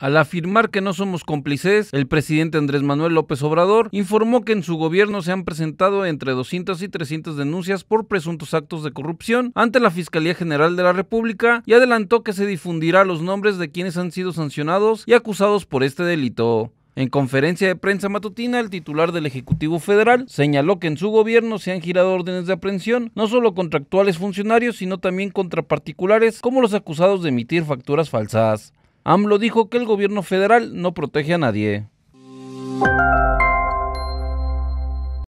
Al afirmar que no somos cómplices, el presidente Andrés Manuel López Obrador informó que en su gobierno se han presentado entre 200 y 300 denuncias por presuntos actos de corrupción ante la Fiscalía General de la República y adelantó que se difundirá los nombres de quienes han sido sancionados y acusados por este delito. En conferencia de prensa matutina, el titular del Ejecutivo Federal señaló que en su gobierno se han girado órdenes de aprehensión, no solo contra actuales funcionarios, sino también contra particulares, como los acusados de emitir facturas falsas. AMLO dijo que el gobierno federal no protege a nadie.